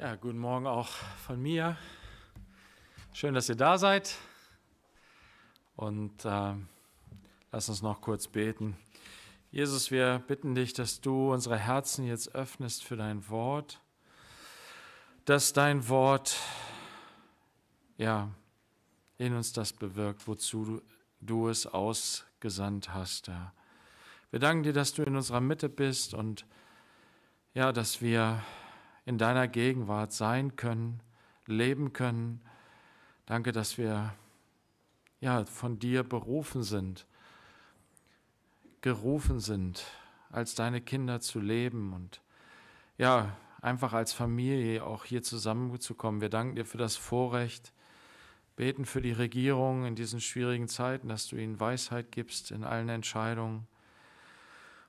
Ja, guten Morgen auch von mir. Schön, dass ihr da seid. Und äh, lass uns noch kurz beten. Jesus, wir bitten dich, dass du unsere Herzen jetzt öffnest für dein Wort, dass dein Wort ja in uns das bewirkt, wozu du, du es ausgesandt hast. Ja. Wir danken dir, dass du in unserer Mitte bist und ja, dass wir in deiner Gegenwart sein können, leben können. Danke, dass wir ja von dir berufen sind, gerufen sind, als deine Kinder zu leben und ja, einfach als Familie auch hier zusammenzukommen. Wir danken dir für das Vorrecht, beten für die Regierung in diesen schwierigen Zeiten, dass du ihnen Weisheit gibst in allen Entscheidungen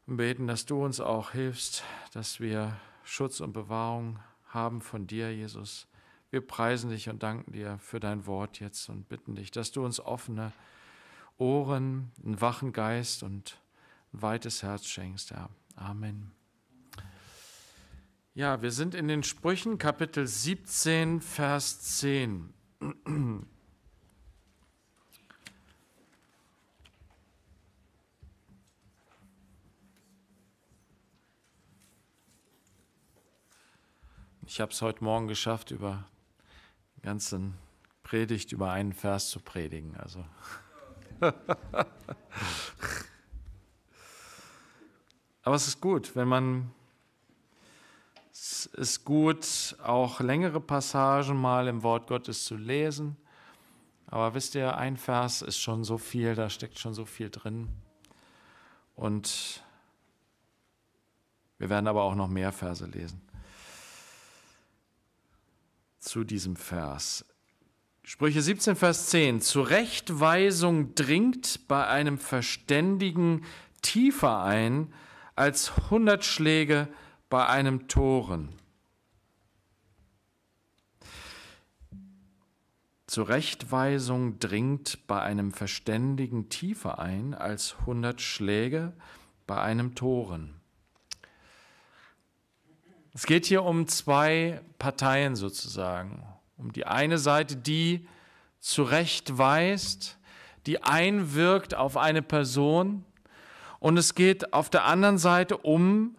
und beten, dass du uns auch hilfst, dass wir Schutz und Bewahrung haben von dir, Jesus. Wir preisen dich und danken dir für dein Wort jetzt und bitten dich, dass du uns offene Ohren, einen wachen Geist und ein weites Herz schenkst, Herr. Amen. Ja, wir sind in den Sprüchen Kapitel 17, Vers 10. Ich habe es heute Morgen geschafft, über den ganzen Predigt, über einen Vers zu predigen. Also. Aber es ist gut, wenn man, es ist gut, auch längere Passagen mal im Wort Gottes zu lesen. Aber wisst ihr, ein Vers ist schon so viel, da steckt schon so viel drin. Und wir werden aber auch noch mehr Verse lesen zu diesem Vers. Sprüche 17, Vers 10. Zurechtweisung dringt bei einem Verständigen tiefer ein als hundert Schläge bei einem Toren. Zurechtweisung dringt bei einem Verständigen tiefer ein als hundert Schläge bei einem Toren. Es geht hier um zwei Parteien sozusagen. Um die eine Seite, die zu Recht weist, die einwirkt auf eine Person. Und es geht auf der anderen Seite um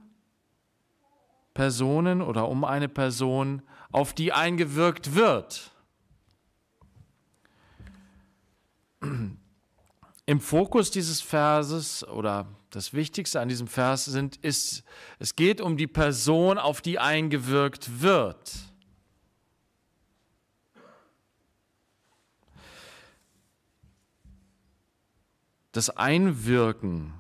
Personen oder um eine Person, auf die eingewirkt wird. Im Fokus dieses Verses oder das Wichtigste an diesem Vers sind, ist, es geht um die Person, auf die eingewirkt wird. Das Einwirken,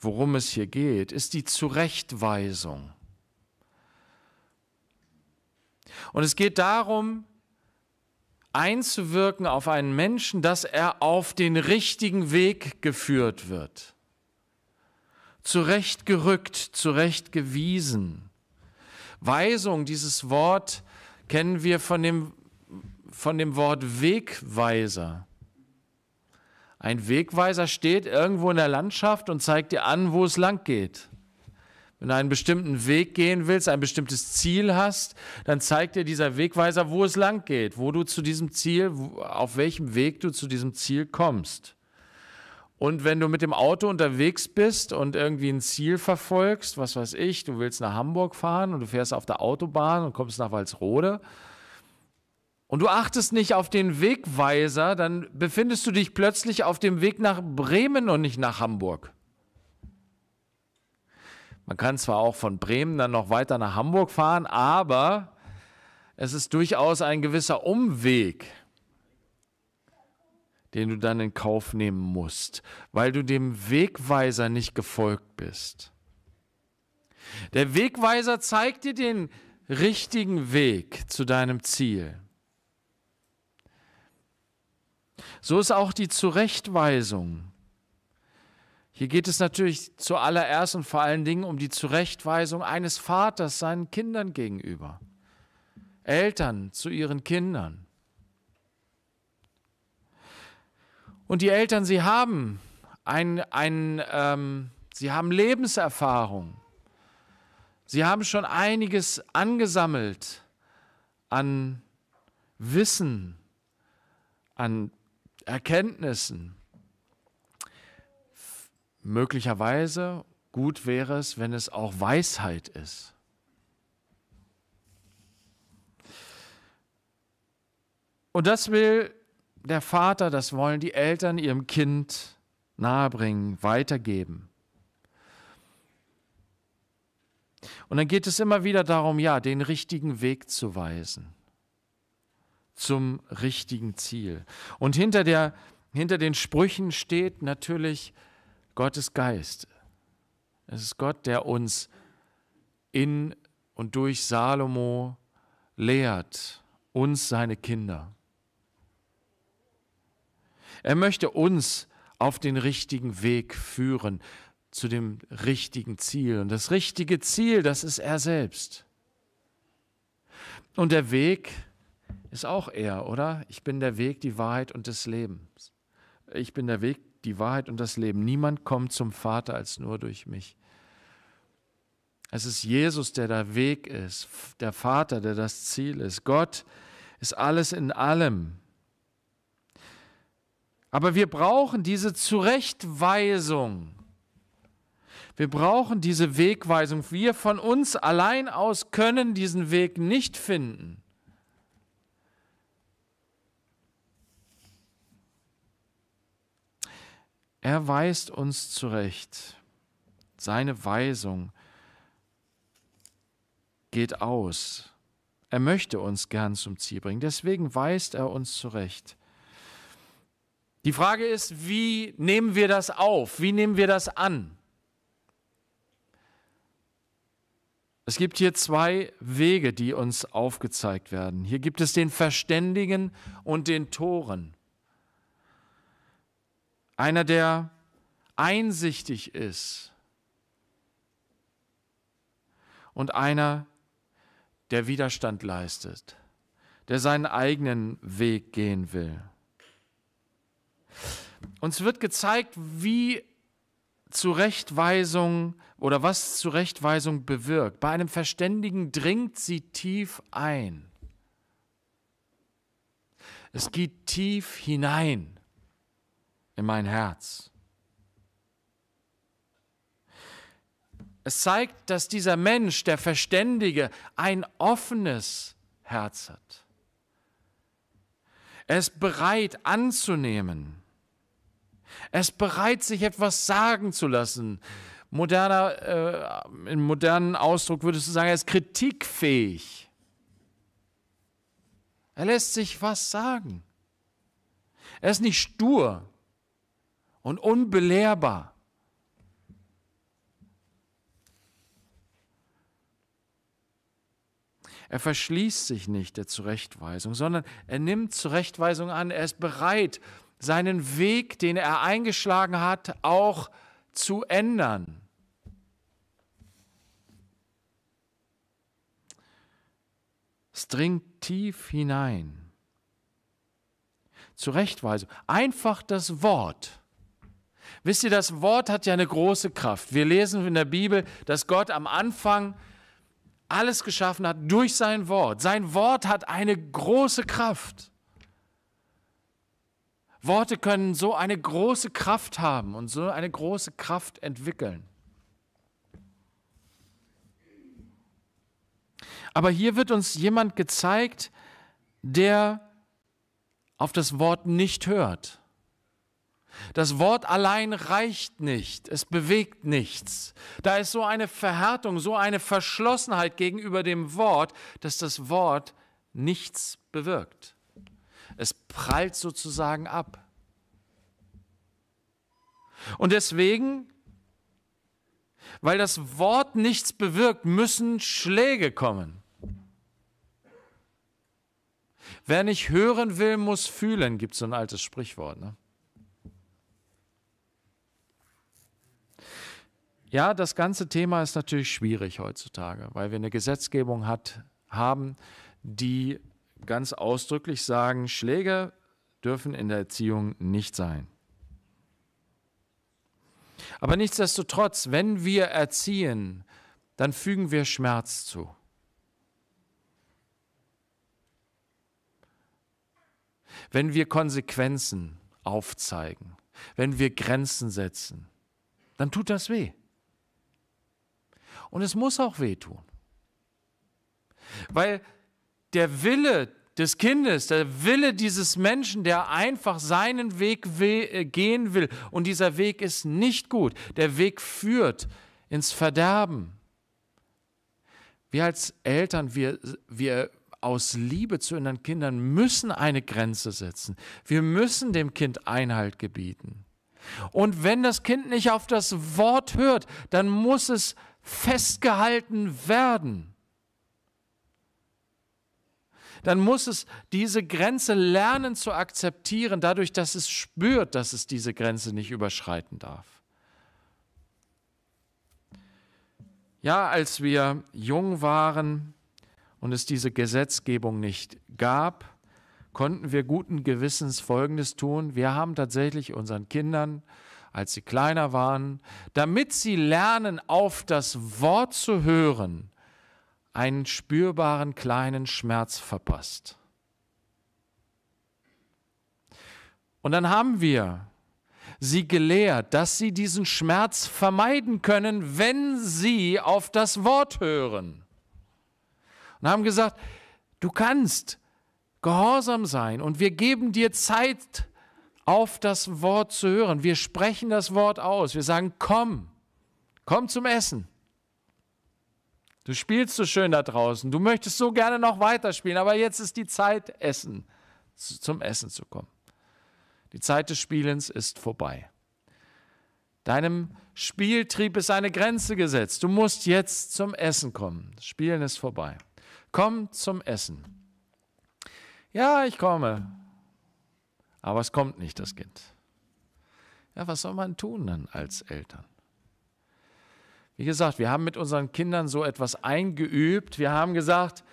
worum es hier geht, ist die Zurechtweisung. Und es geht darum, einzuwirken auf einen Menschen, dass er auf den richtigen Weg geführt wird zurechtgerückt, zurechtgewiesen. Weisung, dieses Wort kennen wir von dem, von dem Wort Wegweiser. Ein Wegweiser steht irgendwo in der Landschaft und zeigt dir an, wo es lang geht. Wenn du einen bestimmten Weg gehen willst, ein bestimmtes Ziel hast, dann zeigt dir dieser Wegweiser, wo es lang geht, wo du zu diesem Ziel, auf welchem Weg du zu diesem Ziel kommst. Und wenn du mit dem Auto unterwegs bist und irgendwie ein Ziel verfolgst, was weiß ich, du willst nach Hamburg fahren und du fährst auf der Autobahn und kommst nach Walsrode und du achtest nicht auf den Wegweiser, dann befindest du dich plötzlich auf dem Weg nach Bremen und nicht nach Hamburg. Man kann zwar auch von Bremen dann noch weiter nach Hamburg fahren, aber es ist durchaus ein gewisser Umweg den du dann in Kauf nehmen musst, weil du dem Wegweiser nicht gefolgt bist. Der Wegweiser zeigt dir den richtigen Weg zu deinem Ziel. So ist auch die Zurechtweisung. Hier geht es natürlich zuallererst und vor allen Dingen um die Zurechtweisung eines Vaters seinen Kindern gegenüber. Eltern zu ihren Kindern. Und die Eltern, sie haben ein, ein ähm, sie haben Lebenserfahrung. Sie haben schon einiges angesammelt an Wissen, an Erkenntnissen. Möglicherweise gut wäre es, wenn es auch Weisheit ist. Und das will der Vater, das wollen die Eltern ihrem Kind nahebringen, weitergeben. Und dann geht es immer wieder darum, ja, den richtigen Weg zu weisen zum richtigen Ziel. Und hinter, der, hinter den Sprüchen steht natürlich Gottes Geist. Es ist Gott, der uns in und durch Salomo lehrt, uns seine Kinder. Er möchte uns auf den richtigen Weg führen, zu dem richtigen Ziel. Und das richtige Ziel, das ist er selbst. Und der Weg ist auch er, oder? Ich bin der Weg, die Wahrheit und das Leben. Ich bin der Weg, die Wahrheit und das Leben. Niemand kommt zum Vater als nur durch mich. Es ist Jesus, der der Weg ist, der Vater, der das Ziel ist. Gott ist alles in allem. Aber wir brauchen diese Zurechtweisung. Wir brauchen diese Wegweisung. Wir von uns allein aus können diesen Weg nicht finden. Er weist uns zurecht. Seine Weisung geht aus. Er möchte uns gern zum Ziel bringen. Deswegen weist er uns zurecht. Die Frage ist, wie nehmen wir das auf? Wie nehmen wir das an? Es gibt hier zwei Wege, die uns aufgezeigt werden. Hier gibt es den Verständigen und den Toren. Einer, der einsichtig ist und einer, der Widerstand leistet, der seinen eigenen Weg gehen will. Uns wird gezeigt, wie Zurechtweisung oder was Zurechtweisung bewirkt. Bei einem Verständigen dringt sie tief ein. Es geht tief hinein in mein Herz. Es zeigt, dass dieser Mensch, der Verständige, ein offenes Herz hat. Er ist bereit anzunehmen er ist bereit, sich etwas sagen zu lassen. Moderner, äh, im modernen Ausdruck würdest du sagen, er ist kritikfähig. Er lässt sich was sagen. Er ist nicht stur und unbelehrbar. Er verschließt sich nicht der Zurechtweisung, sondern er nimmt Zurechtweisung an. Er ist bereit, seinen Weg, den er eingeschlagen hat, auch zu ändern. Es dringt tief hinein. Zurechtweisung. Einfach das Wort. Wisst ihr, das Wort hat ja eine große Kraft. Wir lesen in der Bibel, dass Gott am Anfang alles geschaffen hat durch sein Wort. Sein Wort hat eine große Kraft. Worte können so eine große Kraft haben und so eine große Kraft entwickeln. Aber hier wird uns jemand gezeigt, der auf das Wort nicht hört. Das Wort allein reicht nicht, es bewegt nichts. Da ist so eine Verhärtung, so eine Verschlossenheit gegenüber dem Wort, dass das Wort nichts bewirkt. Es prallt sozusagen ab. Und deswegen, weil das Wort nichts bewirkt, müssen Schläge kommen. Wer nicht hören will, muss fühlen, gibt es so ein altes Sprichwort. Ne? Ja, das ganze Thema ist natürlich schwierig heutzutage, weil wir eine Gesetzgebung hat, haben, die ganz ausdrücklich sagen, Schläge dürfen in der Erziehung nicht sein. Aber nichtsdestotrotz, wenn wir erziehen, dann fügen wir Schmerz zu. Wenn wir Konsequenzen aufzeigen, wenn wir Grenzen setzen, dann tut das weh. Und es muss auch weh tun. Weil der Wille des Kindes, der Wille dieses Menschen, der einfach seinen Weg will, äh, gehen will. Und dieser Weg ist nicht gut. Der Weg führt ins Verderben. Wir als Eltern, wir, wir aus Liebe zu unseren Kindern müssen eine Grenze setzen. Wir müssen dem Kind Einhalt gebieten. Und wenn das Kind nicht auf das Wort hört, dann muss es festgehalten werden dann muss es diese Grenze lernen zu akzeptieren, dadurch, dass es spürt, dass es diese Grenze nicht überschreiten darf. Ja, als wir jung waren und es diese Gesetzgebung nicht gab, konnten wir guten Gewissens Folgendes tun. Wir haben tatsächlich unseren Kindern, als sie kleiner waren, damit sie lernen, auf das Wort zu hören, einen spürbaren kleinen Schmerz verpasst. Und dann haben wir sie gelehrt, dass sie diesen Schmerz vermeiden können, wenn sie auf das Wort hören. Und haben gesagt, du kannst gehorsam sein und wir geben dir Zeit, auf das Wort zu hören. Wir sprechen das Wort aus. Wir sagen, komm, komm zum Essen. Du spielst so schön da draußen. Du möchtest so gerne noch weiterspielen, aber jetzt ist die Zeit, Essen, zum Essen zu kommen. Die Zeit des Spielens ist vorbei. Deinem Spieltrieb ist eine Grenze gesetzt. Du musst jetzt zum Essen kommen. Das Spielen ist vorbei. Komm zum Essen. Ja, ich komme. Aber es kommt nicht das Kind. Ja, was soll man tun dann als Eltern? Wie gesagt, wir haben mit unseren Kindern so etwas eingeübt. Wir haben gesagt,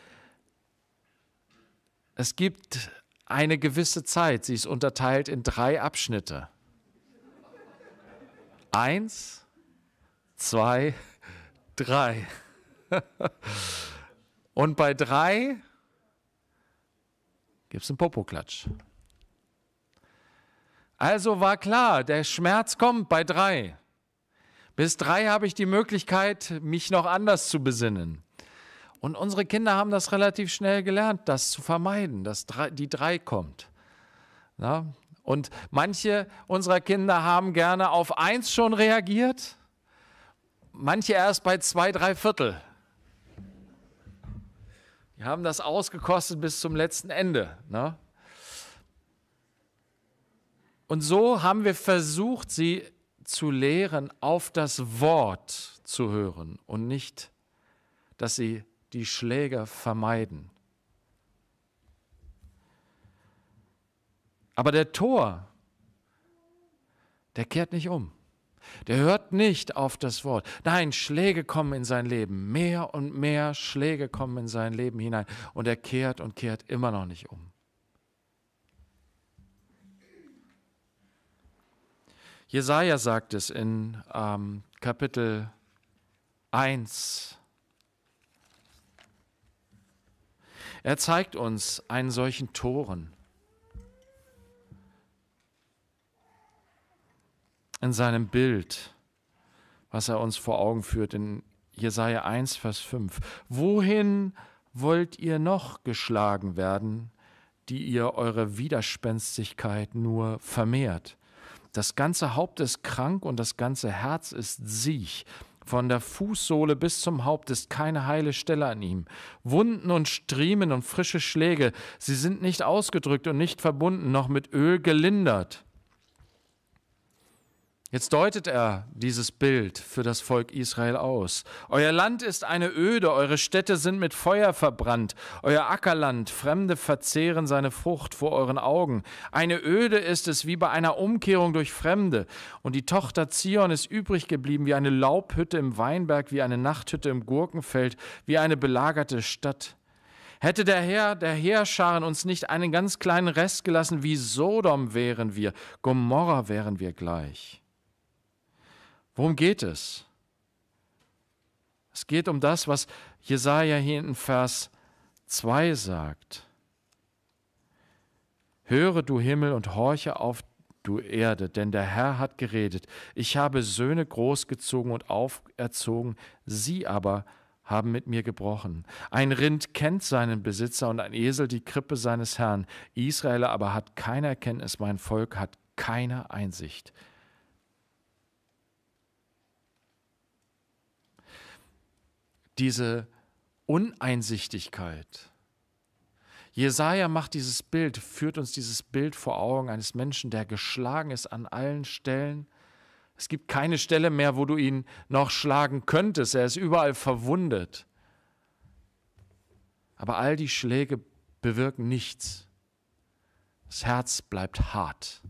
es gibt eine gewisse Zeit. Sie ist unterteilt in drei Abschnitte. Eins, zwei, drei. Und bei drei gibt es einen Popoklatsch. Also war klar, der Schmerz kommt bei drei. Bis drei habe ich die Möglichkeit, mich noch anders zu besinnen. Und unsere Kinder haben das relativ schnell gelernt, das zu vermeiden, dass die drei kommt. Na? Und manche unserer Kinder haben gerne auf eins schon reagiert, manche erst bei zwei, drei Viertel. Die haben das ausgekostet bis zum letzten Ende. Na? Und so haben wir versucht, sie zu lehren, auf das Wort zu hören und nicht, dass sie die Schläge vermeiden. Aber der Tor, der kehrt nicht um. Der hört nicht auf das Wort. Nein, Schläge kommen in sein Leben. Mehr und mehr Schläge kommen in sein Leben hinein. Und er kehrt und kehrt immer noch nicht um. Jesaja sagt es in ähm, Kapitel 1. Er zeigt uns einen solchen Toren in seinem Bild, was er uns vor Augen führt in Jesaja 1, Vers 5. Wohin wollt ihr noch geschlagen werden, die ihr eure Widerspenstigkeit nur vermehrt? Das ganze Haupt ist krank und das ganze Herz ist siech. Von der Fußsohle bis zum Haupt ist keine heile Stelle an ihm. Wunden und Striemen und frische Schläge, sie sind nicht ausgedrückt und nicht verbunden, noch mit Öl gelindert. Jetzt deutet er dieses Bild für das Volk Israel aus. Euer Land ist eine Öde, eure Städte sind mit Feuer verbrannt, euer Ackerland, Fremde verzehren seine Frucht vor euren Augen. Eine Öde ist es wie bei einer Umkehrung durch Fremde, und die Tochter Zion ist übrig geblieben wie eine Laubhütte im Weinberg, wie eine Nachthütte im Gurkenfeld, wie eine belagerte Stadt. Hätte der Herr der Heerscharen uns nicht einen ganz kleinen Rest gelassen, wie Sodom wären wir, Gomorra wären wir gleich. Worum geht es? Es geht um das, was Jesaja hier in Vers 2 sagt. Höre, du Himmel, und horche auf, du Erde, denn der Herr hat geredet. Ich habe Söhne großgezogen und auferzogen, sie aber haben mit mir gebrochen. Ein Rind kennt seinen Besitzer und ein Esel die Krippe seines Herrn. Israel aber hat keine Erkenntnis, mein Volk hat keine Einsicht. diese Uneinsichtigkeit. Jesaja macht dieses Bild, führt uns dieses Bild vor Augen eines Menschen, der geschlagen ist an allen Stellen. Es gibt keine Stelle mehr, wo du ihn noch schlagen könntest. Er ist überall verwundet. Aber all die Schläge bewirken nichts. Das Herz bleibt hart.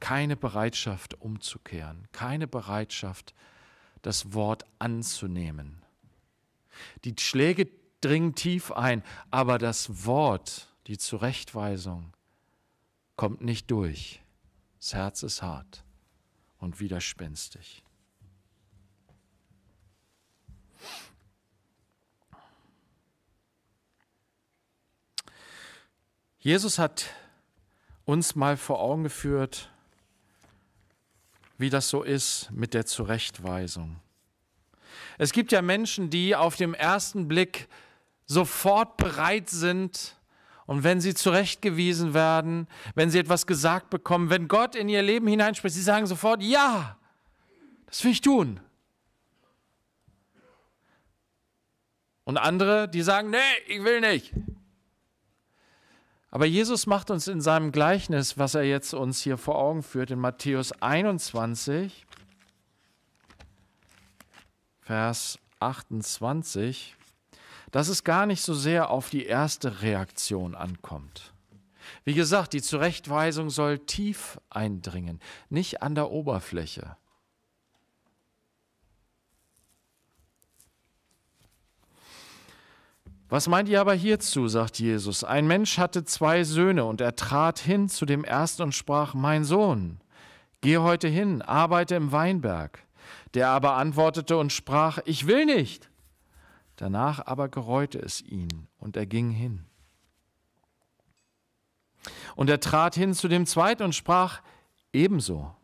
Keine Bereitschaft umzukehren, keine Bereitschaft umzukehren das Wort anzunehmen. Die Schläge dringen tief ein, aber das Wort, die Zurechtweisung, kommt nicht durch. Das Herz ist hart und widerspenstig. Jesus hat uns mal vor Augen geführt, wie das so ist mit der Zurechtweisung. Es gibt ja Menschen, die auf dem ersten Blick sofort bereit sind, und wenn sie zurechtgewiesen werden, wenn sie etwas gesagt bekommen, wenn Gott in ihr Leben hineinspricht, sie sagen sofort, ja, das will ich tun. Und andere, die sagen, nee, ich will nicht. Aber Jesus macht uns in seinem Gleichnis, was er jetzt uns hier vor Augen führt, in Matthäus 21, Vers 28, dass es gar nicht so sehr auf die erste Reaktion ankommt. Wie gesagt, die Zurechtweisung soll tief eindringen, nicht an der Oberfläche. Was meint ihr aber hierzu, sagt Jesus, ein Mensch hatte zwei Söhne, und er trat hin zu dem ersten und sprach, mein Sohn, geh heute hin, arbeite im Weinberg. Der aber antwortete und sprach, ich will nicht. Danach aber gereute es ihn, und er ging hin. Und er trat hin zu dem zweiten und sprach, ebenso.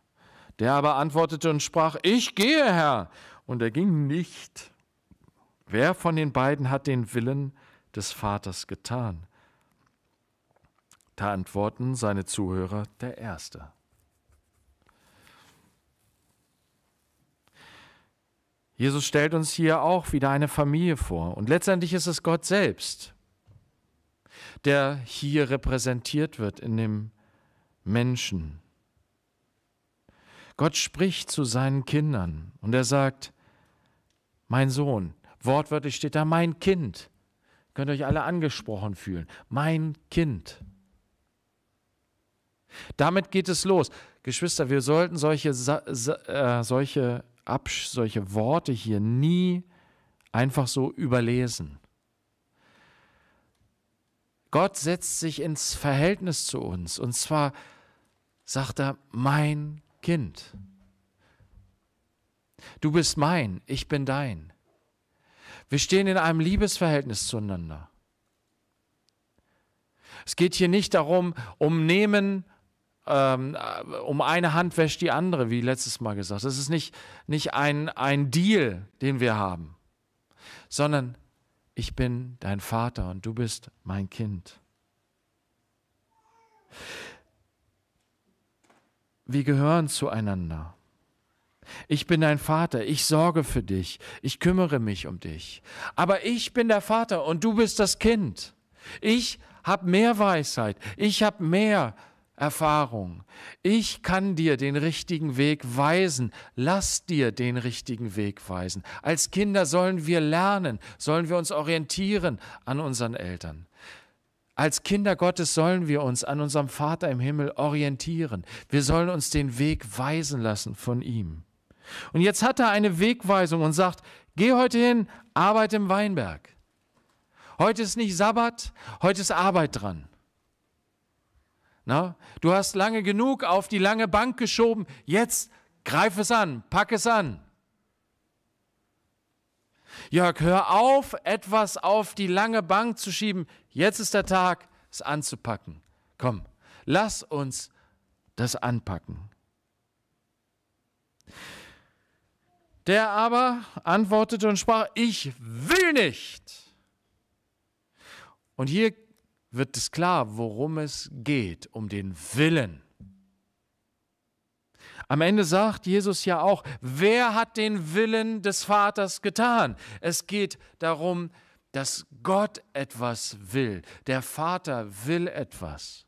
Der aber antwortete und sprach, ich gehe, Herr. Und er ging nicht. Wer von den beiden hat den Willen des Vaters getan? Da antworten seine Zuhörer der Erste. Jesus stellt uns hier auch wieder eine Familie vor. Und letztendlich ist es Gott selbst, der hier repräsentiert wird in dem Menschen. Gott spricht zu seinen Kindern und er sagt, mein Sohn, Wortwörtlich steht da mein Kind. Könnt ihr euch alle angesprochen fühlen. Mein Kind. Damit geht es los. Geschwister, wir sollten solche, äh, solche, solche Worte hier nie einfach so überlesen. Gott setzt sich ins Verhältnis zu uns. Und zwar sagt er, mein Kind. Du bist mein, ich bin dein. Wir stehen in einem Liebesverhältnis zueinander. Es geht hier nicht darum, um Nehmen, ähm, äh, um eine Hand wäscht die andere, wie letztes Mal gesagt. Das ist nicht, nicht ein, ein Deal, den wir haben, sondern ich bin dein Vater und du bist mein Kind. Wir gehören zueinander. Ich bin dein Vater, ich sorge für dich, ich kümmere mich um dich. Aber ich bin der Vater und du bist das Kind. Ich habe mehr Weisheit, ich habe mehr Erfahrung. Ich kann dir den richtigen Weg weisen. Lass dir den richtigen Weg weisen. Als Kinder sollen wir lernen, sollen wir uns orientieren an unseren Eltern. Als Kinder Gottes sollen wir uns an unserem Vater im Himmel orientieren. Wir sollen uns den Weg weisen lassen von ihm. Und jetzt hat er eine Wegweisung und sagt, geh heute hin, arbeite im Weinberg. Heute ist nicht Sabbat, heute ist Arbeit dran. Na, du hast lange genug auf die lange Bank geschoben, jetzt greif es an, pack es an. Jörg, hör auf, etwas auf die lange Bank zu schieben. Jetzt ist der Tag, es anzupacken. Komm, lass uns das anpacken. Der aber antwortete und sprach, ich will nicht. Und hier wird es klar, worum es geht, um den Willen. Am Ende sagt Jesus ja auch, wer hat den Willen des Vaters getan? Es geht darum, dass Gott etwas will. Der Vater will etwas.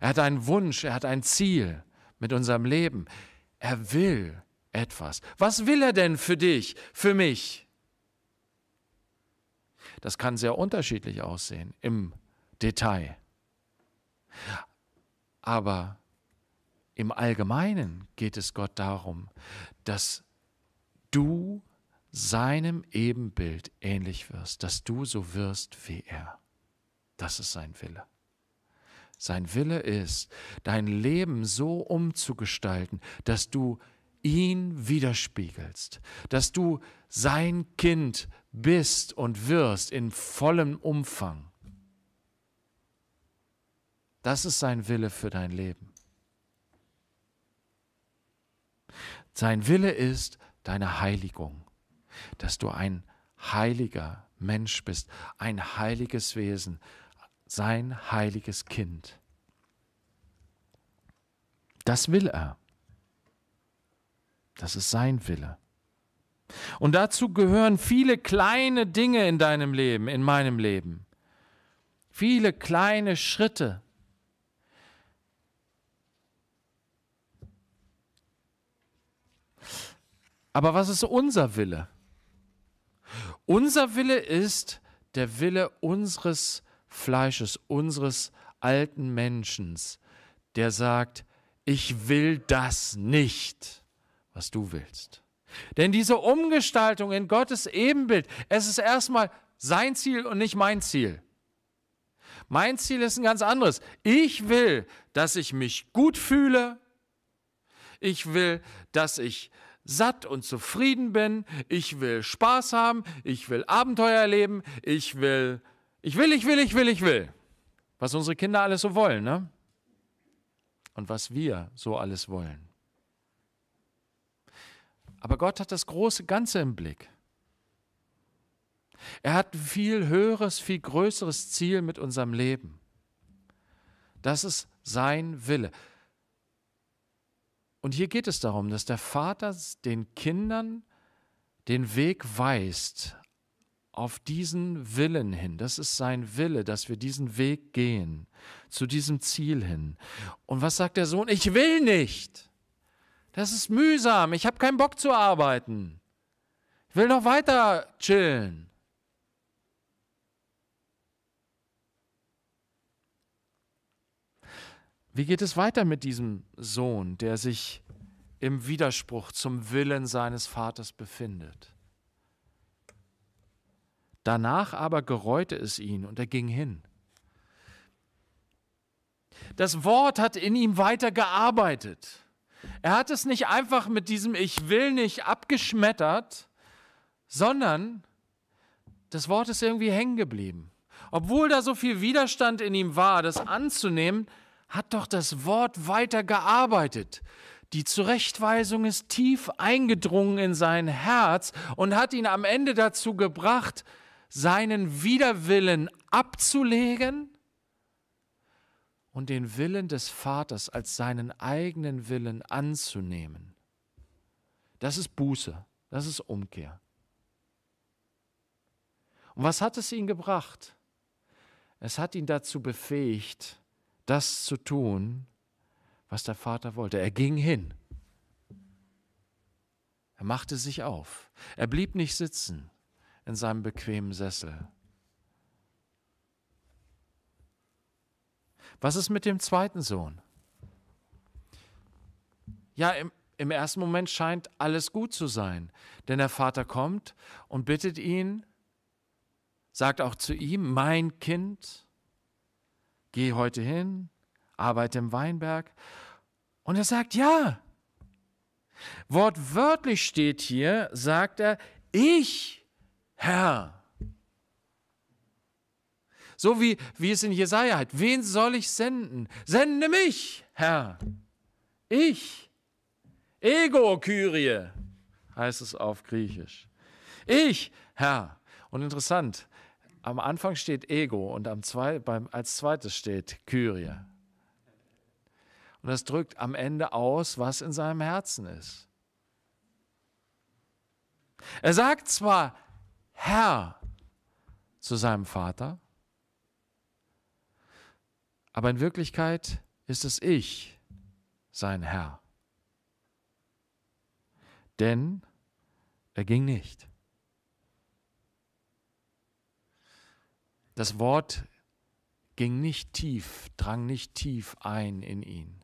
Er hat einen Wunsch, er hat ein Ziel mit unserem Leben. Er will, etwas. Was will er denn für dich, für mich? Das kann sehr unterschiedlich aussehen im Detail. Aber im Allgemeinen geht es Gott darum, dass du seinem Ebenbild ähnlich wirst, dass du so wirst wie er. Das ist sein Wille. Sein Wille ist, dein Leben so umzugestalten, dass du ihn widerspiegelst, dass du sein Kind bist und wirst in vollem Umfang. Das ist sein Wille für dein Leben. Sein Wille ist deine Heiligung, dass du ein heiliger Mensch bist, ein heiliges Wesen, sein heiliges Kind. Das will er. Das ist sein Wille. Und dazu gehören viele kleine Dinge in deinem Leben, in meinem Leben. Viele kleine Schritte. Aber was ist unser Wille? Unser Wille ist der Wille unseres Fleisches, unseres alten Menschen, der sagt, ich will das nicht was du willst. Denn diese Umgestaltung in Gottes Ebenbild, es ist erstmal sein Ziel und nicht mein Ziel. Mein Ziel ist ein ganz anderes. Ich will, dass ich mich gut fühle. Ich will, dass ich satt und zufrieden bin. Ich will Spaß haben. Ich will Abenteuer erleben. Ich will, ich will, ich will, ich will, ich will. Was unsere Kinder alles so wollen, ne? Und was wir so alles wollen. Aber Gott hat das große Ganze im Blick. Er hat ein viel höheres, viel größeres Ziel mit unserem Leben. Das ist sein Wille. Und hier geht es darum, dass der Vater den Kindern den Weg weist auf diesen Willen hin. Das ist sein Wille, dass wir diesen Weg gehen, zu diesem Ziel hin. Und was sagt der Sohn? Ich will nicht. Das ist mühsam. Ich habe keinen Bock zu arbeiten. Ich will noch weiter chillen. Wie geht es weiter mit diesem Sohn, der sich im Widerspruch zum Willen seines Vaters befindet? Danach aber gereute es ihn und er ging hin. Das Wort hat in ihm weiter gearbeitet. Er hat es nicht einfach mit diesem Ich will nicht abgeschmettert, sondern das Wort ist irgendwie hängen geblieben. Obwohl da so viel Widerstand in ihm war, das anzunehmen, hat doch das Wort weiter gearbeitet. Die Zurechtweisung ist tief eingedrungen in sein Herz und hat ihn am Ende dazu gebracht, seinen Widerwillen abzulegen und den Willen des Vaters als seinen eigenen Willen anzunehmen. Das ist Buße, das ist Umkehr. Und was hat es ihn gebracht? Es hat ihn dazu befähigt, das zu tun, was der Vater wollte. Er ging hin. Er machte sich auf. Er blieb nicht sitzen in seinem bequemen Sessel, Was ist mit dem zweiten Sohn? Ja, im, im ersten Moment scheint alles gut zu sein, denn der Vater kommt und bittet ihn, sagt auch zu ihm, mein Kind, geh heute hin, arbeite im Weinberg. Und er sagt, ja. Wortwörtlich steht hier, sagt er, ich, Herr, so wie, wie es in Jesaja heißt. Wen soll ich senden? Sende mich, Herr. Ich. Ego Kyrie heißt es auf Griechisch. Ich, Herr. Und interessant, am Anfang steht Ego und am zwei, beim, als zweites steht Kyrie. Und das drückt am Ende aus, was in seinem Herzen ist. Er sagt zwar Herr zu seinem Vater, aber in Wirklichkeit ist es ich, sein Herr. Denn er ging nicht. Das Wort ging nicht tief, drang nicht tief ein in ihn.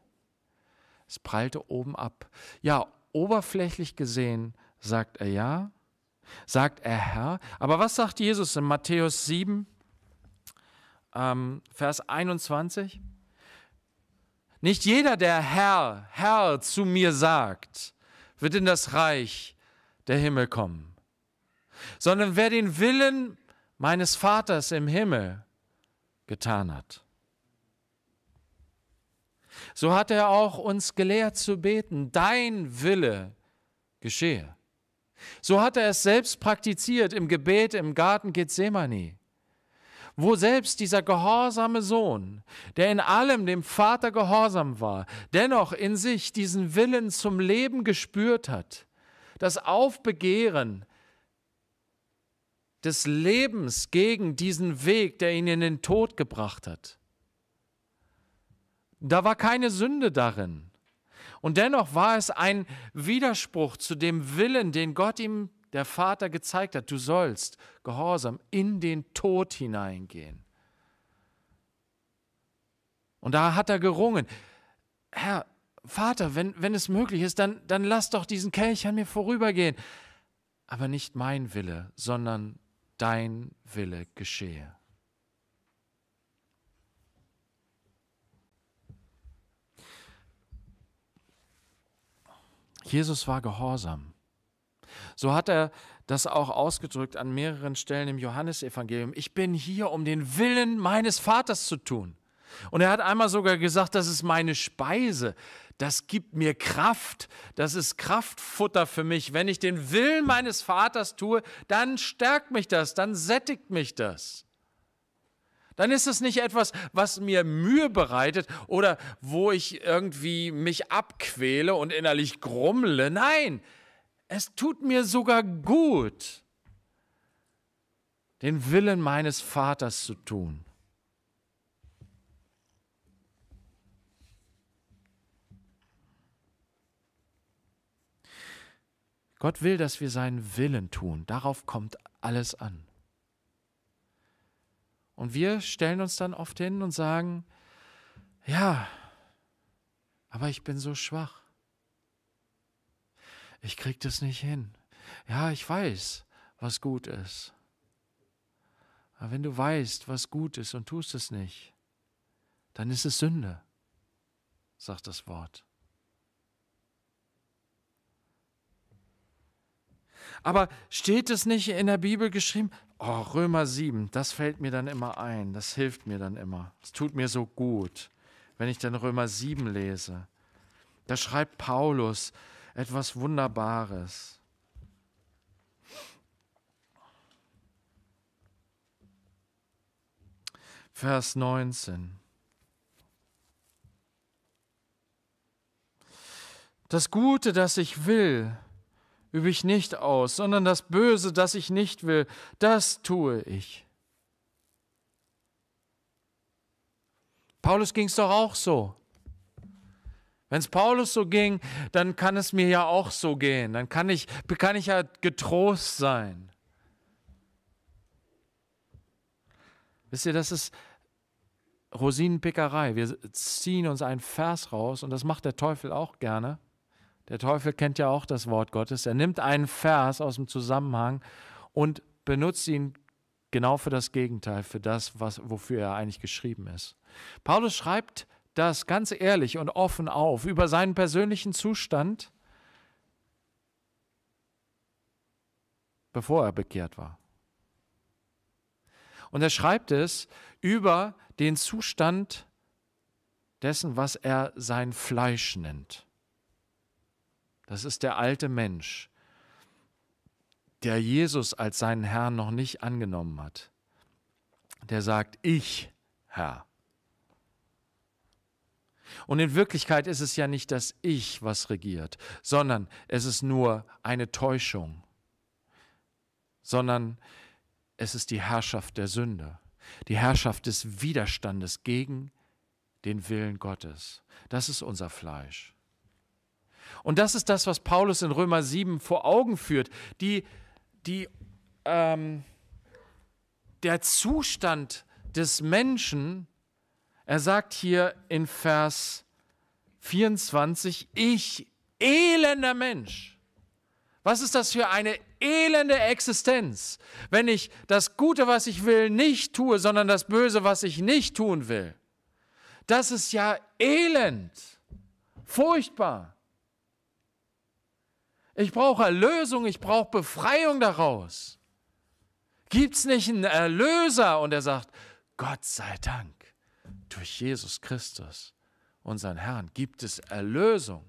Es prallte oben ab. Ja, oberflächlich gesehen sagt er ja, sagt er Herr. Aber was sagt Jesus in Matthäus 7, ähm, Vers 21. Nicht jeder, der Herr, Herr zu mir sagt, wird in das Reich der Himmel kommen, sondern wer den Willen meines Vaters im Himmel getan hat. So hat er auch uns gelehrt zu beten, dein Wille geschehe. So hat er es selbst praktiziert im Gebet im Garten Gethsemane wo selbst dieser gehorsame Sohn, der in allem dem Vater gehorsam war, dennoch in sich diesen Willen zum Leben gespürt hat, das Aufbegehren des Lebens gegen diesen Weg, der ihn in den Tod gebracht hat. Da war keine Sünde darin. Und dennoch war es ein Widerspruch zu dem Willen, den Gott ihm der Vater gezeigt hat, du sollst gehorsam in den Tod hineingehen. Und da hat er gerungen, Herr, Vater, wenn, wenn es möglich ist, dann, dann lass doch diesen Kelch an mir vorübergehen. Aber nicht mein Wille, sondern dein Wille geschehe. Jesus war gehorsam. So hat er das auch ausgedrückt an mehreren Stellen im Johannesevangelium. Ich bin hier, um den Willen meines Vaters zu tun. Und er hat einmal sogar gesagt, das ist meine Speise, das gibt mir Kraft, das ist Kraftfutter für mich. Wenn ich den Willen meines Vaters tue, dann stärkt mich das, dann sättigt mich das. Dann ist es nicht etwas, was mir Mühe bereitet oder wo ich irgendwie mich abquäle und innerlich grummle. Nein, es tut mir sogar gut, den Willen meines Vaters zu tun. Gott will, dass wir seinen Willen tun. Darauf kommt alles an. Und wir stellen uns dann oft hin und sagen, ja, aber ich bin so schwach ich krieg das nicht hin. Ja, ich weiß, was gut ist. Aber wenn du weißt, was gut ist und tust es nicht, dann ist es Sünde, sagt das Wort. Aber steht es nicht in der Bibel geschrieben? Oh, Römer 7, das fällt mir dann immer ein, das hilft mir dann immer. Es tut mir so gut, wenn ich dann Römer 7 lese. Da schreibt Paulus, etwas Wunderbares. Vers 19. Das Gute, das ich will, übe ich nicht aus, sondern das Böse, das ich nicht will, das tue ich. Paulus ging es doch auch so. Wenn es Paulus so ging, dann kann es mir ja auch so gehen. Dann kann ich, kann ich ja getrost sein. Wisst ihr, das ist Rosinenpickerei. Wir ziehen uns einen Vers raus und das macht der Teufel auch gerne. Der Teufel kennt ja auch das Wort Gottes. Er nimmt einen Vers aus dem Zusammenhang und benutzt ihn genau für das Gegenteil, für das, was, wofür er eigentlich geschrieben ist. Paulus schreibt das ganz ehrlich und offen auf über seinen persönlichen Zustand, bevor er bekehrt war. Und er schreibt es über den Zustand dessen, was er sein Fleisch nennt. Das ist der alte Mensch, der Jesus als seinen Herrn noch nicht angenommen hat. Der sagt, ich, Herr, und in Wirklichkeit ist es ja nicht das Ich, was regiert, sondern es ist nur eine Täuschung, sondern es ist die Herrschaft der Sünde, die Herrschaft des Widerstandes gegen den Willen Gottes. Das ist unser Fleisch. Und das ist das, was Paulus in Römer 7 vor Augen führt. Die, die, ähm, der Zustand des Menschen er sagt hier in Vers 24, ich elender Mensch. Was ist das für eine elende Existenz, wenn ich das Gute, was ich will, nicht tue, sondern das Böse, was ich nicht tun will? Das ist ja elend, furchtbar. Ich brauche Erlösung, ich brauche Befreiung daraus. Gibt es nicht einen Erlöser? Und er sagt, Gott sei Dank. Durch Jesus Christus, unseren Herrn, gibt es Erlösung.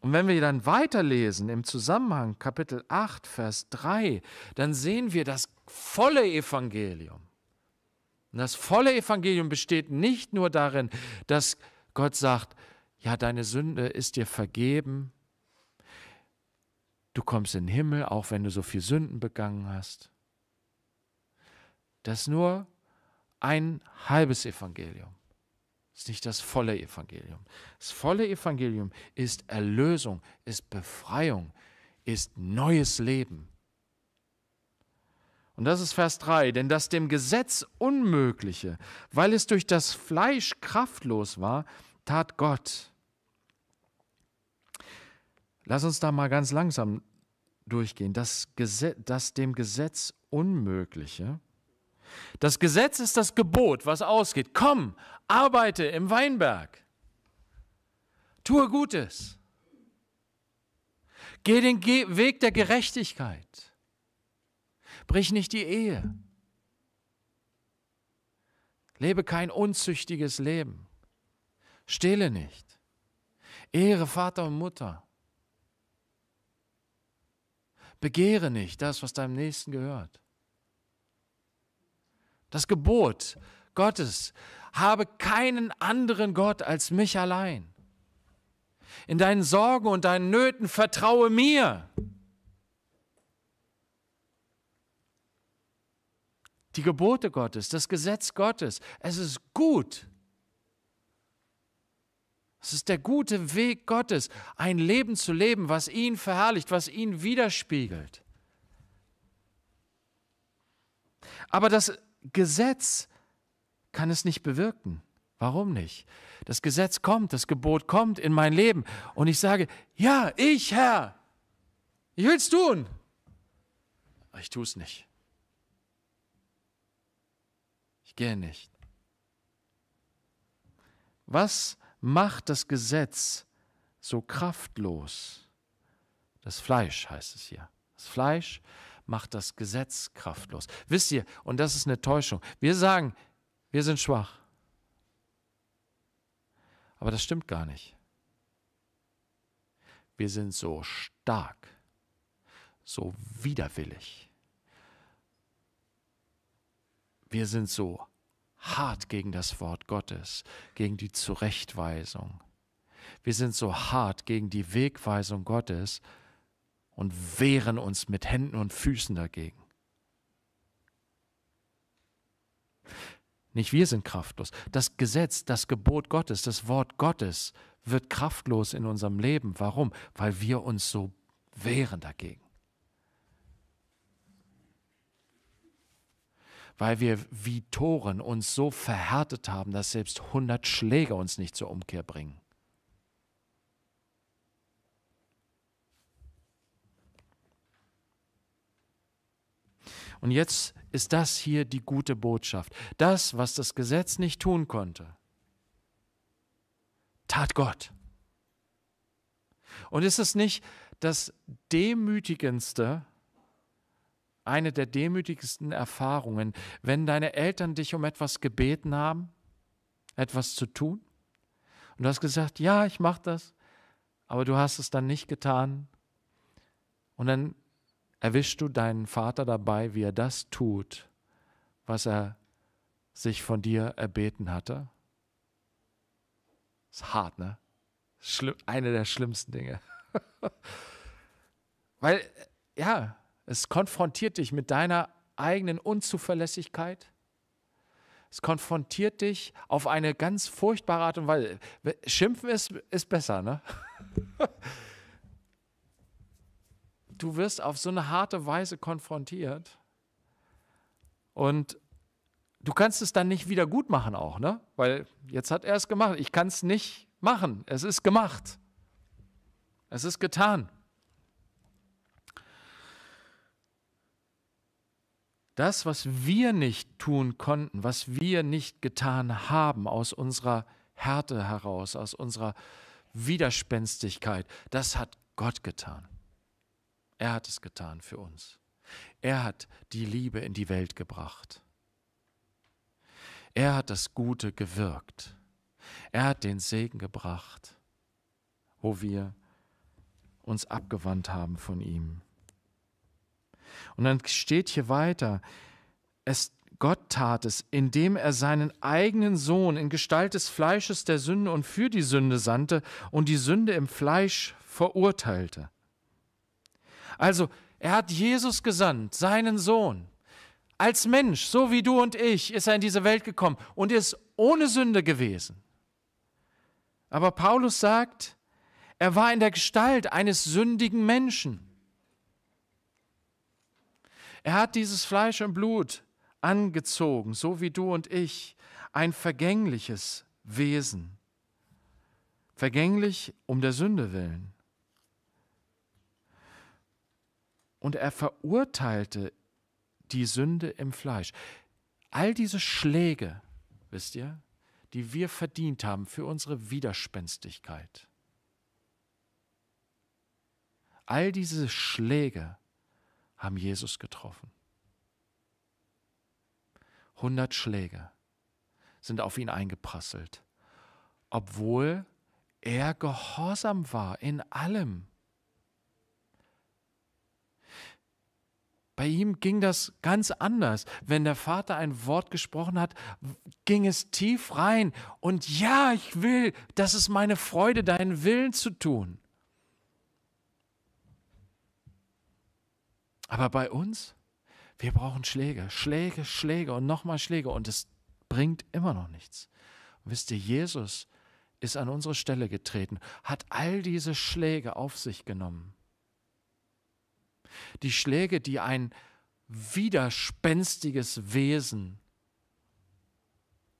Und wenn wir dann weiterlesen im Zusammenhang Kapitel 8, Vers 3, dann sehen wir das volle Evangelium. Und das volle Evangelium besteht nicht nur darin, dass Gott sagt, ja, deine Sünde ist dir vergeben, du kommst in den Himmel, auch wenn du so viel Sünden begangen hast das ist nur ein halbes Evangelium. Das ist nicht das volle Evangelium. Das volle Evangelium ist Erlösung, ist Befreiung, ist neues Leben. Und das ist Vers 3, denn das dem Gesetz Unmögliche, weil es durch das Fleisch kraftlos war, tat Gott. Lass uns da mal ganz langsam durchgehen. Das, Gesetz, das dem Gesetz Unmögliche, das Gesetz ist das Gebot, was ausgeht. Komm, arbeite im Weinberg. Tue Gutes. Geh den Ge Weg der Gerechtigkeit. Brich nicht die Ehe. Lebe kein unzüchtiges Leben. Stehle nicht. Ehre Vater und Mutter. Begehre nicht das, was deinem Nächsten gehört das Gebot Gottes, habe keinen anderen Gott als mich allein. In deinen Sorgen und deinen Nöten vertraue mir. Die Gebote Gottes, das Gesetz Gottes, es ist gut. Es ist der gute Weg Gottes, ein Leben zu leben, was ihn verherrlicht, was ihn widerspiegelt. Aber das Gesetz kann es nicht bewirken. Warum nicht? Das Gesetz kommt, das Gebot kommt in mein Leben und ich sage, ja, ich Herr, ich will es tun. Aber ich tue es nicht. Ich gehe nicht. Was macht das Gesetz so kraftlos? Das Fleisch heißt es hier. Das Fleisch macht das Gesetz kraftlos. Wisst ihr, und das ist eine Täuschung. Wir sagen, wir sind schwach. Aber das stimmt gar nicht. Wir sind so stark, so widerwillig. Wir sind so hart gegen das Wort Gottes, gegen die Zurechtweisung. Wir sind so hart gegen die Wegweisung Gottes, und wehren uns mit Händen und Füßen dagegen. Nicht wir sind kraftlos. Das Gesetz, das Gebot Gottes, das Wort Gottes wird kraftlos in unserem Leben. Warum? Weil wir uns so wehren dagegen. Weil wir wie Toren uns so verhärtet haben, dass selbst 100 Schläge uns nicht zur Umkehr bringen. Und jetzt ist das hier die gute Botschaft. Das, was das Gesetz nicht tun konnte, tat Gott. Und ist es nicht das Demütigendste, eine der demütigsten Erfahrungen, wenn deine Eltern dich um etwas gebeten haben, etwas zu tun? Und du hast gesagt, ja, ich mache das, aber du hast es dann nicht getan. Und dann Erwischst du deinen Vater dabei, wie er das tut, was er sich von dir erbeten hatte? Ist hart, ne? Schlimm, eine der schlimmsten Dinge. Weil, ja, es konfrontiert dich mit deiner eigenen Unzuverlässigkeit. Es konfrontiert dich auf eine ganz furchtbare Art und Weise. Schimpfen ist, ist besser, ne? du wirst auf so eine harte Weise konfrontiert und du kannst es dann nicht wieder gut machen auch, ne? Weil jetzt hat er es gemacht. Ich kann es nicht machen. Es ist gemacht. Es ist getan. Das, was wir nicht tun konnten, was wir nicht getan haben aus unserer Härte heraus, aus unserer Widerspenstigkeit, das hat Gott getan. Er hat es getan für uns. Er hat die Liebe in die Welt gebracht. Er hat das Gute gewirkt. Er hat den Segen gebracht, wo wir uns abgewandt haben von ihm. Und dann steht hier weiter, es, Gott tat es, indem er seinen eigenen Sohn in Gestalt des Fleisches der Sünde und für die Sünde sandte und die Sünde im Fleisch verurteilte. Also, er hat Jesus gesandt, seinen Sohn. Als Mensch, so wie du und ich, ist er in diese Welt gekommen und ist ohne Sünde gewesen. Aber Paulus sagt, er war in der Gestalt eines sündigen Menschen. Er hat dieses Fleisch und Blut angezogen, so wie du und ich, ein vergängliches Wesen. Vergänglich um der Sünde willen. und er verurteilte die Sünde im Fleisch. All diese Schläge, wisst ihr, die wir verdient haben für unsere Widerspenstigkeit, all diese Schläge haben Jesus getroffen. Hundert Schläge sind auf ihn eingeprasselt, obwohl er gehorsam war in allem. Bei ihm ging das ganz anders. Wenn der Vater ein Wort gesprochen hat, ging es tief rein. Und ja, ich will, das ist meine Freude, deinen Willen zu tun. Aber bei uns, wir brauchen Schläge, Schläge, Schläge und nochmal Schläge. Und es bringt immer noch nichts. Und wisst ihr, Jesus ist an unsere Stelle getreten, hat all diese Schläge auf sich genommen die Schläge, die ein widerspenstiges Wesen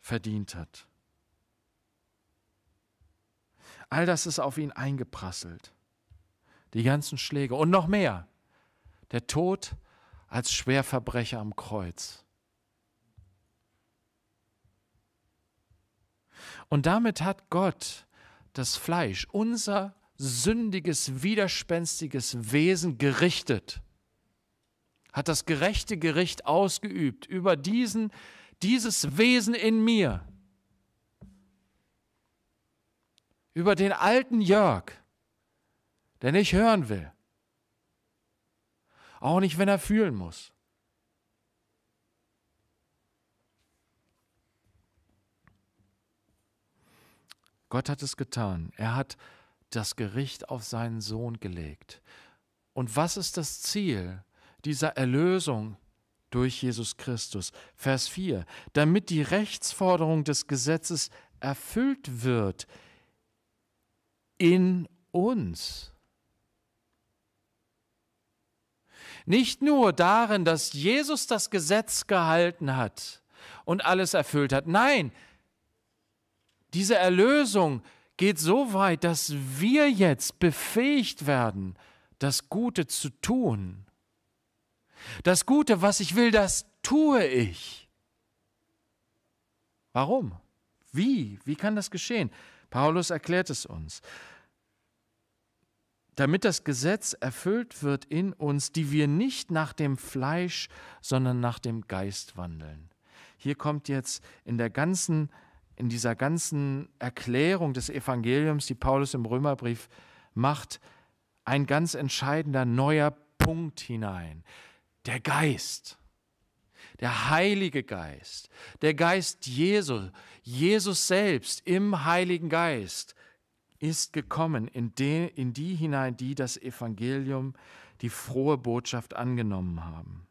verdient hat. All das ist auf ihn eingeprasselt. Die ganzen Schläge und noch mehr. Der Tod als Schwerverbrecher am Kreuz. Und damit hat Gott das Fleisch, unser Fleisch, sündiges, widerspenstiges Wesen gerichtet, hat das gerechte Gericht ausgeübt über diesen, dieses Wesen in mir, über den alten Jörg, der nicht hören will, auch nicht, wenn er fühlen muss. Gott hat es getan. Er hat das Gericht auf seinen Sohn gelegt. Und was ist das Ziel dieser Erlösung durch Jesus Christus? Vers 4. Damit die Rechtsforderung des Gesetzes erfüllt wird in uns. Nicht nur darin, dass Jesus das Gesetz gehalten hat und alles erfüllt hat. Nein, diese Erlösung geht so weit, dass wir jetzt befähigt werden, das Gute zu tun. Das Gute, was ich will, das tue ich. Warum? Wie? Wie kann das geschehen? Paulus erklärt es uns. Damit das Gesetz erfüllt wird in uns, die wir nicht nach dem Fleisch, sondern nach dem Geist wandeln. Hier kommt jetzt in der ganzen in dieser ganzen Erklärung des Evangeliums, die Paulus im Römerbrief macht, ein ganz entscheidender neuer Punkt hinein. Der Geist, der Heilige Geist, der Geist Jesu, Jesus selbst im Heiligen Geist ist gekommen in, den, in die hinein, die das Evangelium, die frohe Botschaft angenommen haben.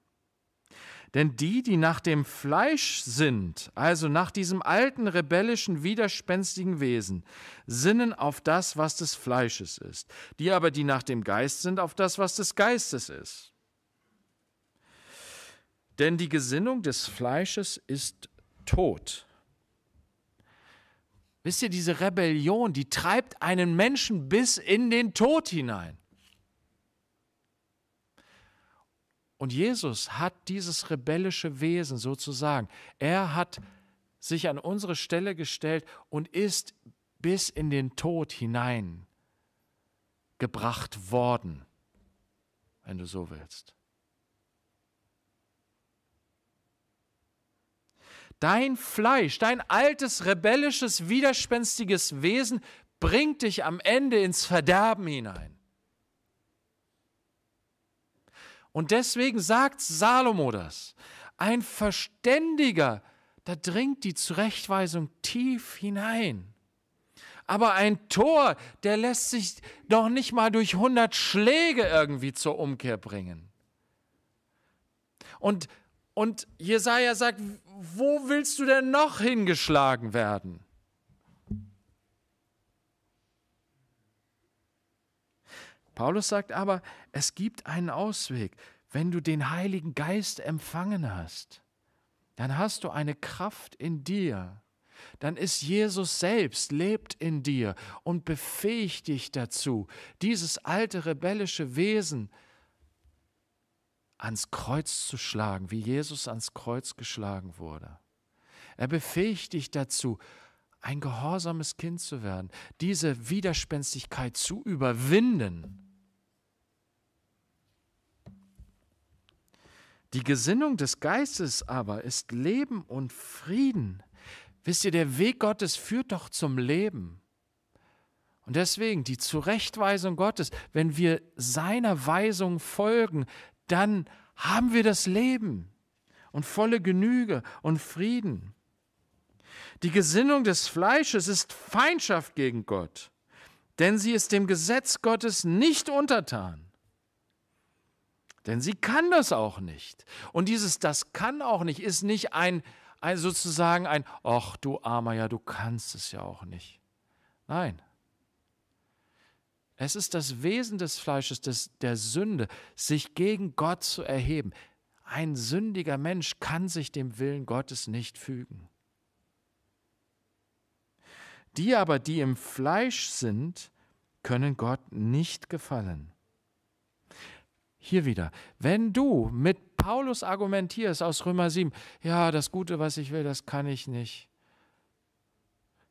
Denn die, die nach dem Fleisch sind, also nach diesem alten rebellischen, widerspenstigen Wesen, sinnen auf das, was des Fleisches ist. Die aber, die nach dem Geist sind, auf das, was des Geistes ist. Denn die Gesinnung des Fleisches ist tot. Wisst ihr, diese Rebellion, die treibt einen Menschen bis in den Tod hinein. Und Jesus hat dieses rebellische Wesen sozusagen, er hat sich an unsere Stelle gestellt und ist bis in den Tod hinein gebracht worden, wenn du so willst. Dein Fleisch, dein altes, rebellisches, widerspenstiges Wesen bringt dich am Ende ins Verderben hinein. Und deswegen sagt Salomo das. Ein Verständiger, da dringt die Zurechtweisung tief hinein. Aber ein Tor, der lässt sich noch nicht mal durch 100 Schläge irgendwie zur Umkehr bringen. Und, und Jesaja sagt, wo willst du denn noch hingeschlagen werden? Paulus sagt aber, es gibt einen Ausweg. Wenn du den Heiligen Geist empfangen hast, dann hast du eine Kraft in dir. Dann ist Jesus selbst, lebt in dir und befähigt dich dazu, dieses alte rebellische Wesen ans Kreuz zu schlagen, wie Jesus ans Kreuz geschlagen wurde. Er befähigt dich dazu, ein gehorsames Kind zu werden, diese Widerspenstigkeit zu überwinden Die Gesinnung des Geistes aber ist Leben und Frieden. Wisst ihr, der Weg Gottes führt doch zum Leben. Und deswegen die Zurechtweisung Gottes, wenn wir seiner Weisung folgen, dann haben wir das Leben und volle Genüge und Frieden. Die Gesinnung des Fleisches ist Feindschaft gegen Gott, denn sie ist dem Gesetz Gottes nicht untertan. Denn sie kann das auch nicht. Und dieses das kann auch nicht ist nicht ein, ein sozusagen ein, ach du armer, ja, du kannst es ja auch nicht. Nein. Es ist das Wesen des Fleisches, des, der Sünde, sich gegen Gott zu erheben. Ein sündiger Mensch kann sich dem Willen Gottes nicht fügen. Die aber, die im Fleisch sind, können Gott nicht gefallen. Hier wieder, wenn du mit Paulus argumentierst aus Römer 7, ja, das Gute, was ich will, das kann ich nicht.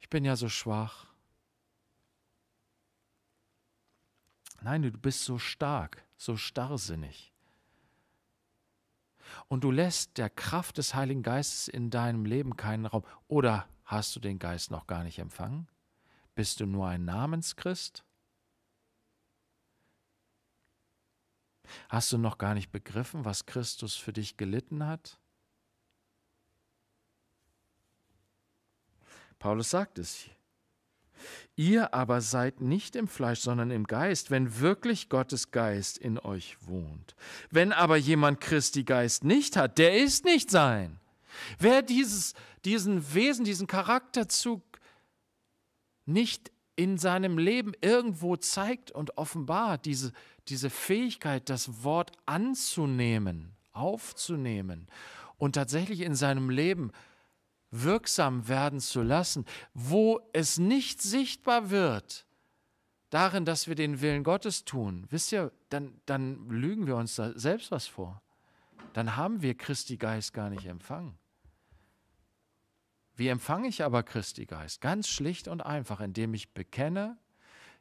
Ich bin ja so schwach. Nein, du bist so stark, so starrsinnig. Und du lässt der Kraft des Heiligen Geistes in deinem Leben keinen Raum. Oder hast du den Geist noch gar nicht empfangen? Bist du nur ein Namenschrist? Hast du noch gar nicht begriffen, was Christus für dich gelitten hat? Paulus sagt es Ihr aber seid nicht im Fleisch, sondern im Geist, wenn wirklich Gottes Geist in euch wohnt. Wenn aber jemand Christi Geist nicht hat, der ist nicht sein. Wer dieses, diesen Wesen, diesen Charakterzug nicht in seinem Leben irgendwo zeigt und offenbart, diese, diese Fähigkeit, das Wort anzunehmen, aufzunehmen und tatsächlich in seinem Leben wirksam werden zu lassen, wo es nicht sichtbar wird, darin, dass wir den Willen Gottes tun, wisst ihr, dann, dann lügen wir uns da selbst was vor. Dann haben wir Christi Geist gar nicht empfangen. Wie empfange ich aber Christi Geist? Ganz schlicht und einfach, indem ich bekenne,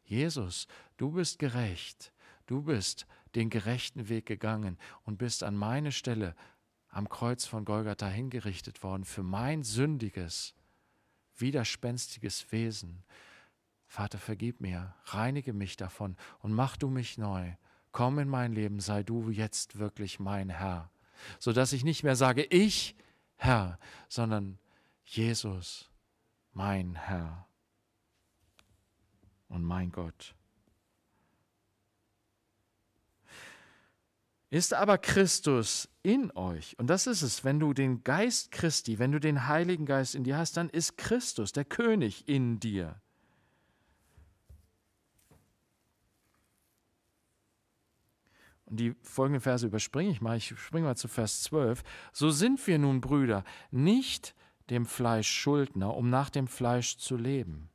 Jesus, du bist gerecht, Du bist den gerechten Weg gegangen und bist an meine Stelle am Kreuz von Golgatha hingerichtet worden für mein sündiges, widerspenstiges Wesen. Vater, vergib mir, reinige mich davon und mach du mich neu. Komm in mein Leben, sei du jetzt wirklich mein Herr, so dass ich nicht mehr sage, ich Herr, sondern Jesus, mein Herr und mein Gott. Ist aber Christus in euch, und das ist es, wenn du den Geist Christi, wenn du den Heiligen Geist in dir hast, dann ist Christus, der König, in dir. Und die folgenden Verse überspringe ich mal. Ich springe mal zu Vers 12. So sind wir nun, Brüder, nicht dem Fleisch Schuldner, um nach dem Fleisch zu leben.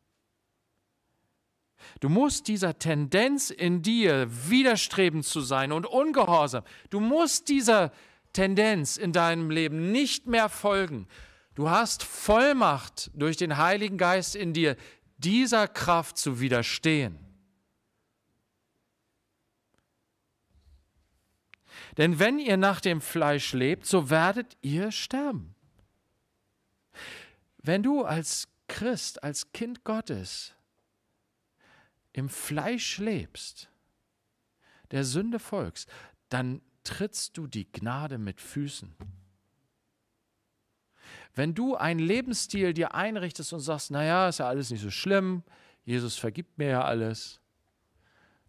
Du musst dieser Tendenz in dir widerstrebend zu sein und ungehorsam, du musst dieser Tendenz in deinem Leben nicht mehr folgen. Du hast Vollmacht durch den Heiligen Geist in dir, dieser Kraft zu widerstehen. Denn wenn ihr nach dem Fleisch lebt, so werdet ihr sterben. Wenn du als Christ, als Kind Gottes, im Fleisch lebst, der Sünde folgst, dann trittst du die Gnade mit Füßen. Wenn du einen Lebensstil dir einrichtest und sagst, naja, ist ja alles nicht so schlimm, Jesus vergibt mir ja alles,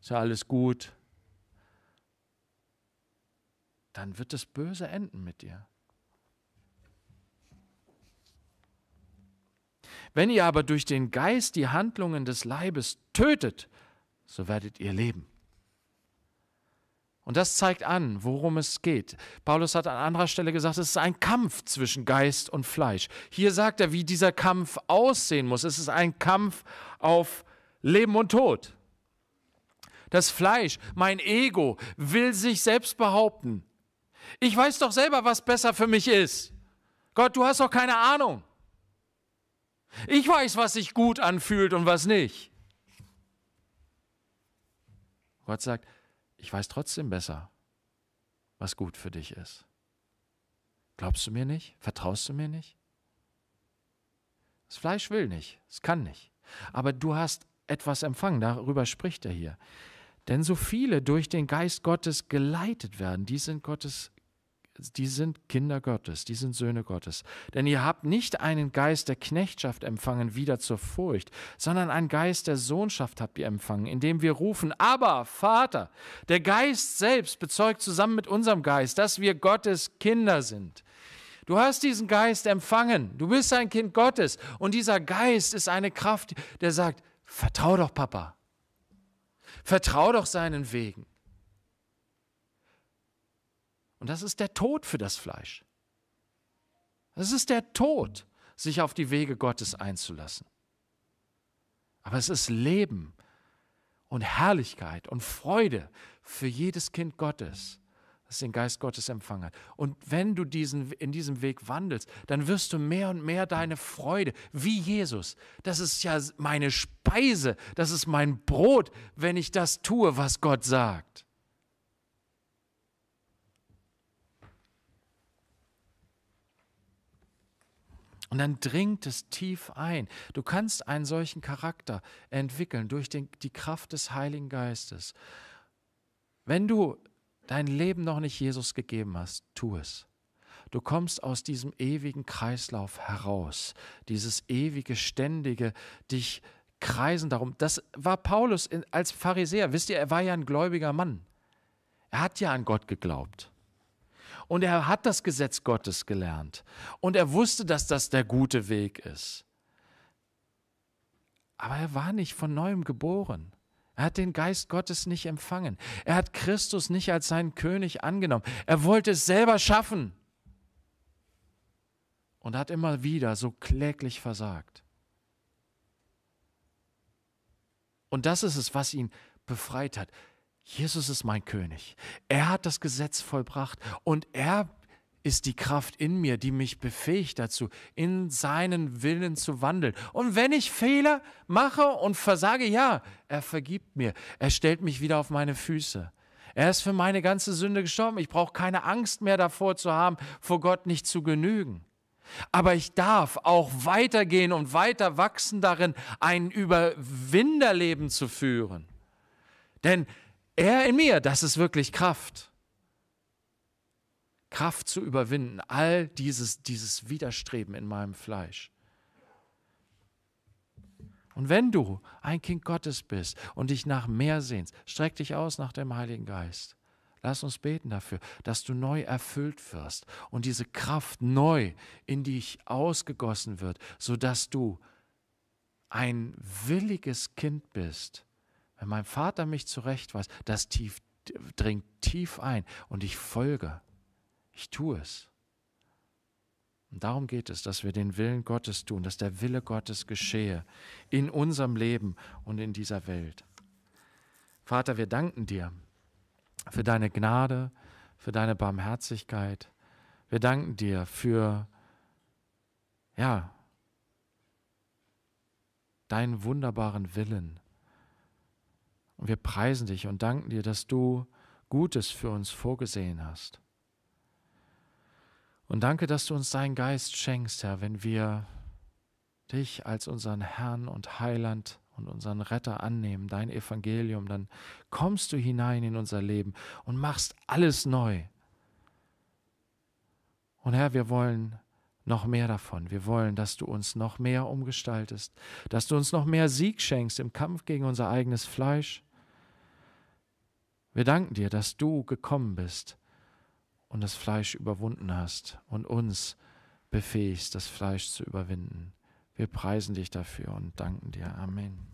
ist ja alles gut, dann wird das Böse enden mit dir. Wenn ihr aber durch den Geist die Handlungen des Leibes tötet, so werdet ihr leben. Und das zeigt an, worum es geht. Paulus hat an anderer Stelle gesagt, es ist ein Kampf zwischen Geist und Fleisch. Hier sagt er, wie dieser Kampf aussehen muss. Es ist ein Kampf auf Leben und Tod. Das Fleisch, mein Ego, will sich selbst behaupten. Ich weiß doch selber, was besser für mich ist. Gott, du hast doch keine Ahnung. Ich weiß, was sich gut anfühlt und was nicht. Gott sagt, ich weiß trotzdem besser, was gut für dich ist. Glaubst du mir nicht? Vertraust du mir nicht? Das Fleisch will nicht, es kann nicht. Aber du hast etwas empfangen, darüber spricht er hier. Denn so viele durch den Geist Gottes geleitet werden, die sind Gottes die sind Kinder Gottes, die sind Söhne Gottes. Denn ihr habt nicht einen Geist der Knechtschaft empfangen, wieder zur Furcht, sondern einen Geist der Sohnschaft habt ihr empfangen, indem wir rufen, aber Vater, der Geist selbst bezeugt zusammen mit unserem Geist, dass wir Gottes Kinder sind. Du hast diesen Geist empfangen, du bist ein Kind Gottes und dieser Geist ist eine Kraft, der sagt, vertrau doch Papa, vertrau doch seinen Wegen. Und das ist der Tod für das Fleisch. Es ist der Tod, sich auf die Wege Gottes einzulassen. Aber es ist Leben und Herrlichkeit und Freude für jedes Kind Gottes, das den Geist Gottes empfangen hat. Und wenn du diesen, in diesem Weg wandelst, dann wirst du mehr und mehr deine Freude, wie Jesus. Das ist ja meine Speise, das ist mein Brot, wenn ich das tue, was Gott sagt. Und dann dringt es tief ein. Du kannst einen solchen Charakter entwickeln durch den, die Kraft des Heiligen Geistes. Wenn du dein Leben noch nicht Jesus gegeben hast, tu es. Du kommst aus diesem ewigen Kreislauf heraus, dieses ewige, ständige, dich kreisen darum. Das war Paulus als Pharisäer. Wisst ihr, er war ja ein gläubiger Mann. Er hat ja an Gott geglaubt. Und er hat das Gesetz Gottes gelernt. Und er wusste, dass das der gute Weg ist. Aber er war nicht von neuem geboren. Er hat den Geist Gottes nicht empfangen. Er hat Christus nicht als seinen König angenommen. Er wollte es selber schaffen und hat immer wieder so kläglich versagt. Und das ist es, was ihn befreit hat. Jesus ist mein König. Er hat das Gesetz vollbracht und er ist die Kraft in mir, die mich befähigt dazu, in seinen Willen zu wandeln. Und wenn ich Fehler mache und versage, ja, er vergibt mir. Er stellt mich wieder auf meine Füße. Er ist für meine ganze Sünde gestorben. Ich brauche keine Angst mehr davor zu haben, vor Gott nicht zu genügen. Aber ich darf auch weitergehen und weiter wachsen darin, ein Überwinderleben zu führen. Denn er in mir, das ist wirklich Kraft. Kraft zu überwinden, all dieses, dieses Widerstreben in meinem Fleisch. Und wenn du ein Kind Gottes bist und dich nach mehr sehnst, streck dich aus nach dem Heiligen Geist. Lass uns beten dafür, dass du neu erfüllt wirst und diese Kraft neu in dich ausgegossen wird, sodass du ein williges Kind bist, wenn mein Vater mich zurechtweist, das tief, dringt tief ein und ich folge. Ich tue es. Und darum geht es, dass wir den Willen Gottes tun, dass der Wille Gottes geschehe in unserem Leben und in dieser Welt. Vater, wir danken dir für deine Gnade, für deine Barmherzigkeit. Wir danken dir für, ja, deinen wunderbaren Willen, und wir preisen dich und danken dir, dass du Gutes für uns vorgesehen hast. Und danke, dass du uns deinen Geist schenkst, Herr, wenn wir dich als unseren Herrn und Heiland und unseren Retter annehmen, dein Evangelium, dann kommst du hinein in unser Leben und machst alles neu. Und Herr, wir wollen noch mehr davon. Wir wollen, dass du uns noch mehr umgestaltest, dass du uns noch mehr Sieg schenkst im Kampf gegen unser eigenes Fleisch, wir danken dir, dass du gekommen bist und das Fleisch überwunden hast und uns befähigst, das Fleisch zu überwinden. Wir preisen dich dafür und danken dir. Amen.